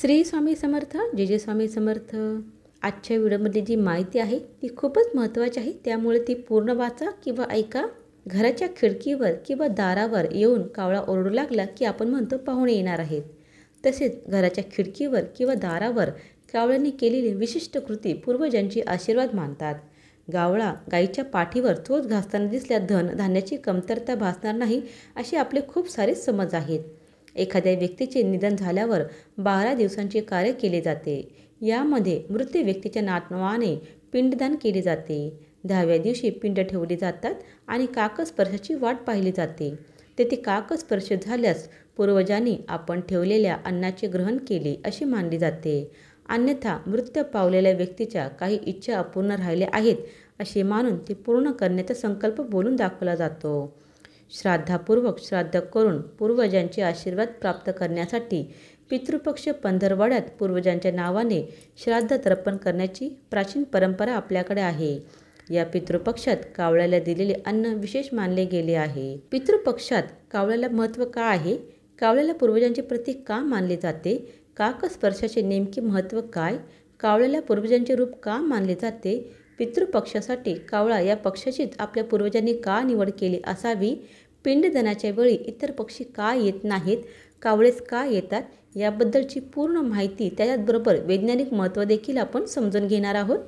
श्री स्वामी समर्थ जे जे स्वामी समर्थ आजच्या व्हिडिओमधली जी माहिती आहे ती खूपच महत्त्वाची आहे त्यामुळे ती पूर्ण वाचा किंवा ऐका घराच्या खिडकीवर किंवा दारावर येऊन कावळा ओरडू लागला की आपण म्हणतो पाहुणे येणार आहेत तसेच घराच्या खिडकीवर किंवा दारावर कावळ्यांनी केलेली विशिष्ट कृती पूर्वजांची आशीर्वाद मानतात गावळा गाईच्या पाठीवर चोच घासताना दिसल्या धन धान्याची कमतरता भासणार नाही असे आपले खूप सारे समज आहेत एखाद्या व्यक्तीचे निधन झाल्यावर बारा दिवसांचे कार्य केले जाते यामध्ये मृत व्यक्तीच्या नातवाने पिंडदान केले जाते दहाव्या दिवशी पिंड ठेवली जातात आणि काकस्पर्शाची वाट पाहिली जाते तेथे काकस्पर्श झाल्यास पूर्वजांनी आपण ठेवलेल्या अन्नाचे ग्रहण केले अशी मानली जाते अन्यथा मृत्यू पावलेल्या व्यक्तीच्या काही इच्छा अपूर्ण राहिल्या आहेत असे मानून ते पूर्ण करण्याचा संकल्प बोलून दाखवला जातो श्राद्धापूर्वक श्राद्ध करून पूर्वजांचे आशीर्वाद प्राप्त करण्यासाठी पितृपक्ष पंधरवाड्यात पूर्वजांच्या नावाने श्राद्ध तर्पण करण्याची प्राचीन परंपरा आपल्याकडे आहे या पितृपक्षात कावळ्याला दिलेले अन्न विशेष मानले गेले आहे पितृपक्षात कावळ्याला महत्त्व का आहे कावळ्याला पूर्वजांचे प्रतीक का मानले जाते काक स्पर्शाचे नेमके महत्त्व काय कावळ्याला पूर्वजांचे रूप का मानले जाते पितृपक्षासाठी कावळा या पक्षाचीच आपल्या पूर्वजांनी का निवड केली असावी पिंडदनाच्या वेळी इतर पक्षी का येत नाहीत कावळेस का येतात याबद्दलची पूर्ण माहिती त्याच्याचबरोबर वैज्ञानिक महत्त्व देखील आपण समजून घेणार आहोत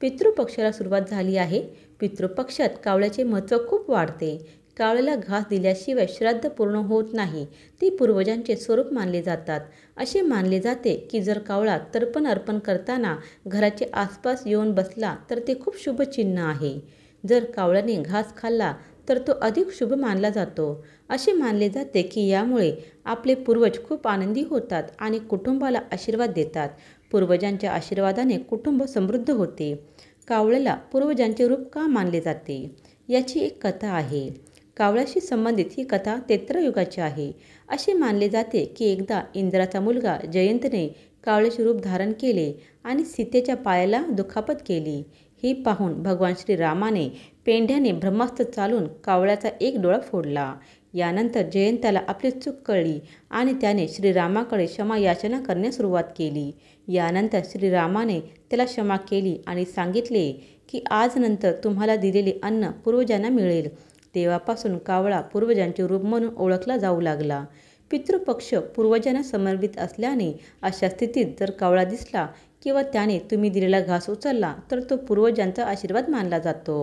पितृपक्षाला सुरुवात झाली आहे पितृपक्षात कावळ्याचे महत्त्व खूप वाढते कावळ्याला घास दिल्याशिवाय श्राद्ध पूर्ण होत नाही ती पूर्वजांचे स्वरूप मानले जातात असे मानले जाते की जर कावळा तर्पण अर्पण करताना घराचे आसपास येऊन बसला तर ते खूप शुभ चिन्ह आहे जर कावळ्याने घास खाल्ला तर तो अधिक शुभ मानला जातो असे मानले जाते की यामुळे आपले पूर्वज खूप आनंदी होतात आणि कुटुंबाला आशीर्वाद देतात पूर्वजांच्या आशीर्वादाने कुटुंब समृद्ध होते कावळ्याला पूर्वजांचे रूप का मानले जाते याची एक कथा आहे कावळ्याशी संबंधित ही कथा तेत्रयुगाची आहे असे मानले जाते की एकदा इंद्राचा मुलगा जयंतने कावळ्याचे रूप धारण केले आणि सीतेच्या पायाला दुखापत केली ही पाहून भगवान श्रीरामाने पेंढ्याने ब्रह्मास्त्र चालून कावळ्याचा एक डोळा फोडला यानंतर जयंताला आपली चूक कळली आणि त्याने श्रीरामाकडे क्षमा याचना करण्यास सुरुवात केली यानंतर श्रीरामाने त्याला क्षमा केली आणि सांगितले की आजनंतर तुम्हाला दिलेले अन्न पूर्वजांना मिळेल तेव्हापासून कावळा पूर्वजांचे रूप म्हणून ओळखला जाऊ लागला पितृपक्ष पूर्वजांना समर्पित असल्याने अशा स्थितीत जर कावळा दिसला किंवा त्याने तुम्ही दिलेला घास उचलला तर तो पूर्वजांचा आशीर्वाद मानला जातो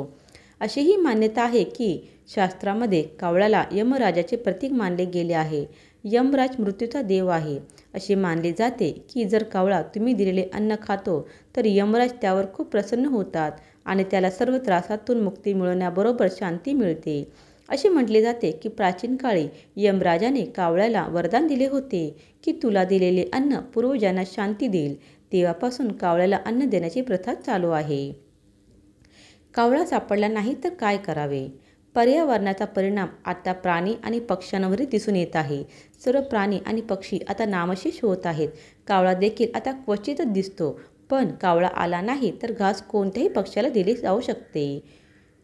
अशी ही मान्यता आहे की शास्त्रामध्ये कावळ्याला यमराजाचे प्रतीक मानले गेले आहे यमराज मृत्यूचा देव आहे असे मानले जाते की जर कावळा तुम्ही दिलेले अन्न खातो तर यमराज त्यावर खूप प्रसन्न होतात आणि त्याला सर्व त्रासातून मुक्ती मिळवण्याबरोबर शांती मिळते असे म्हटले जाते की प्राचीन काळी यमराजाने कावळ्याला वरदान दिले होते की तुला दिलेले अन्न पूर्वजांना शांती देईल तेव्हापासून कावळ्याला अन्न देण्याची प्रथा चालू आहे कावळा सापडला नाही तर काय करावे पर्यावरणाचा परिणाम आता प्राणी आणि पक्ष्यांवरही दिसून येत आहे सर्व प्राणी आणि पक्षी आता नामशेष होत आहेत कावळा देखील आता क्वचितच दिसतो पण कावळा आला नाही तर घास कोणत्याही पक्षाला दिली जाऊ शकते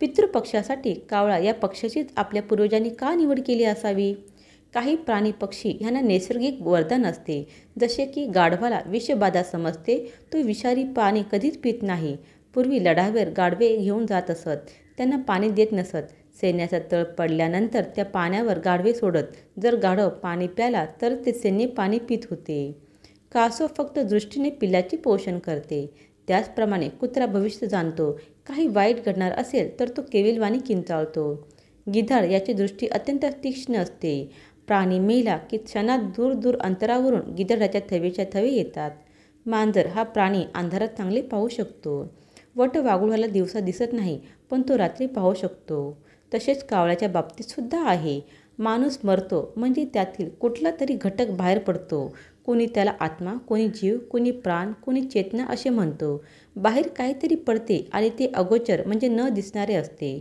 पितृपक्षासाठी कावळा या पक्षाचीच आपल्या पूर्वजांनी का निवड केली असावी काही प्राणी पक्षी ह्यांना नैसर्गिक वरदान असते जसे की गाढवाला विषबाधा समजते तो विषारी पाणी कधीच पित नाही पूर्वी लढावेर गाढवे घेऊन जात असत त्यांना पाणी देत नसत सैन्याचा तळ पडल्यानंतर त्या पाण्यावर गाढवे सोडत जर गाढव पाणी प्याला तर ते सैन्य पाणी पित होते कासव फक्त दृष्टीने पिल्याचे पोषण करते त्याचप्रमाणे कुत्रा भविष्य जाणतो काही वाईट घडणार असेल तर तो केविलवाणी किंचाळतो गिधाड याची दृष्टी अत्यंत तीक्ष्ण असते प्राणी मेला की क्षणात दूर दूर अंतरावरून गिधाडाच्या थवेच्या थवे येतात मांजर हा प्राणी अंधारात चांगले पाहू शकतो वट वागुळाला दिवसा दिसत नाही पण तो रात्री पाहू शकतो तसेच कावळ्याच्या बाबतीतसुद्धा आहे माणूस मरतो म्हणजे त्यातील कुठला तरी घटक बाहेर पडतो कोणी त्याला आत्मा कोणी जीव कोणी प्राण कोणी चेतना असे म्हणतो बाहेर काहीतरी पडते आणि ते अगोचर म्हणजे न दिसणारे असते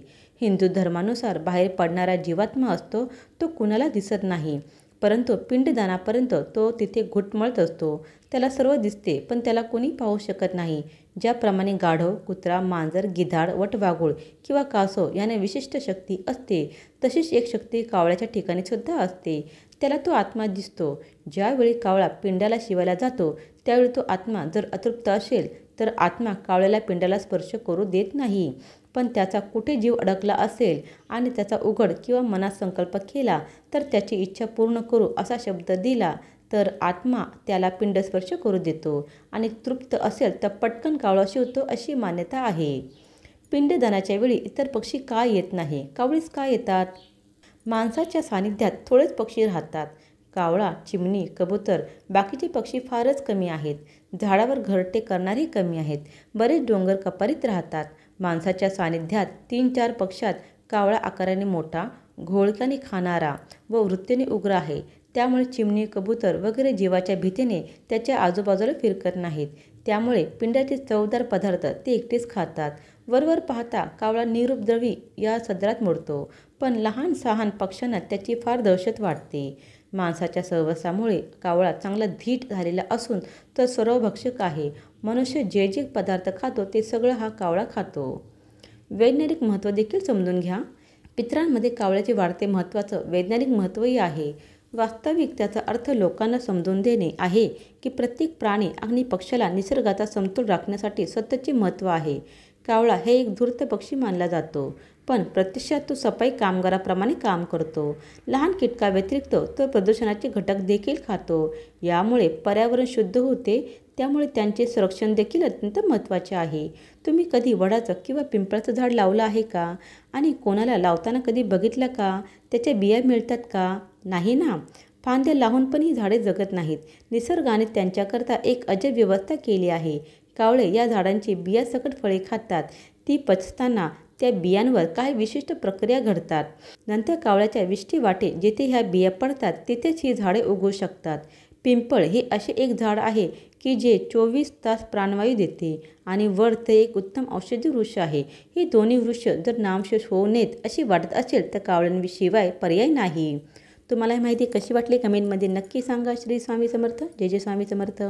हिंदू धर्मानुसार बाहेर पडणारा जीवात्मा असतो तो कुणाला दिसत नाही परंतु पिंडदानापर्यंत तो तिथे घुटमळत असतो त्याला सर्व दिसते पण त्याला कोणी पाहू शकत नाही ज्याप्रमाणे गाढव कुत्रा मांजर गिधाड वटवाघूळ किंवा कासव याने विशिष्ट शक्ती असते तशीच एक शक्ती कावळ्याच्या ठिकाणी सुद्धा असते त्याला तो आत्मा दिसतो ज्यावेळी कावळा पिंडाला शिवायला जातो त्यावेळी तो आत्मा जर अतृप्त असेल तर आत्मा कावळ्याला पिंडाला स्पर्श करू देत नाही पण त्याचा कुठे जीव अडकला असेल आणि त्याचा उघड किंवा मनात संकल्प केला तर त्याची इच्छा पूर्ण करू असा शब्द दिला तर आत्मा त्याला पिंडस्पर्श करू देतो आणि तृप्त असेल तर पटकन कावळा शिवतो अशी मान्यता आहे पिंडदानाच्या वेळी इतर पक्षी का येत नाही कावळीस का येतात माणसाच्या सानिध्यात थोडेच पक्षी राहतात कावळा चिमणी कबूतर बाकीचे पक्षी फारच कमी आहेत झाडावर घरटे करणारे कमी आहेत बरेच डोंगर कपारीत राहतात माणसाच्या सानिध्यात तीन चार पक्षात कावळा आकाराने मोठा घोळक्याने खाणारा व वृत्तीने उग्र आहे त्यामुळे चिमणी कबूतर वगैरे जीवाच्या भीतीने त्याच्या आजूबाजूला फिरकत नाहीत त्यामुळे पिंडाचे चवदार पदार्थ ते एकटेच खातात वरवर पाहता कावळा निरुपद्रवी या सदरात मोडतो पण लहान सहान पक्ष्यांना त्याची फार दहशत वाढते माणसाच्या सहवासामुळे कावळा चांगला धीट झालेला असून तर सर्वभक्षक आहे मनुष्य जे जे पदार्थ खातो ते सगळं हा कावळा खातो वैज्ञानिक महत्त्व देखील समजून घ्या पित्रांमध्ये कावळ्याचे वाढते महत्त्वाचं वैज्ञानिक महत्त्वही आहे वास्तविक त्याचा अर्थ लोकांना समजून देणे आहे की प्रत्येक प्राणी आणि पक्षाला निसर्गाचा समतोल राखण्यासाठी स्वतःचे महत्त्व आहे कावळा हे एक धूर्त पक्षी मानला जातो पण प्रत्यक्षात तो सफाई कामगाराप्रमाणे काम करतो लहान किटकाव्यतिरिक्त तो प्रदूषणाचे घटक देखील खातो यामुळे पर्यावरण शुद्ध होते त्यामुळे त्यांचे संरक्षण देखील अत्यंत महत्त्वाचे आहे तुम्ही कधी वडाचं किंवा पिंपळाचं झाड लावलं आहे का आणि कोणाला लावताना कधी बघितलं का त्याच्या बिया मिळतात का नाही ना फांद्या लावून पण ही झाडे जगत नाहीत निसर्गाने त्यांच्याकरता एक अजब व्यवस्था केली आहे कावळे या झाडांची बियासकट फळे खातात ती पचताना त्या बियांवर काही विशिष्ट प्रक्रिया घडतात नंतर कावळ्याच्या विष्टी वाटे जेथे ह्या बिया पडतात तिथेच ही झाडे उगवू शकतात पिंपळ हे असे एक झाड आहे की जे चोवीस तास प्राणवायू देते आणि वर ते एक उत्तम औषधी वृक्ष आहे हे दोन्ही वृक्ष जर नामशेष होऊ नयेत अशी वाटत असेल तर कावळ्यांशिवाय पर्याय नाही तुम्हाला ही माहिती कशी वाटली कमेंटमध्ये नक्की सांगा श्री स्वामी समर्थ जय जय स्वामी समर्थ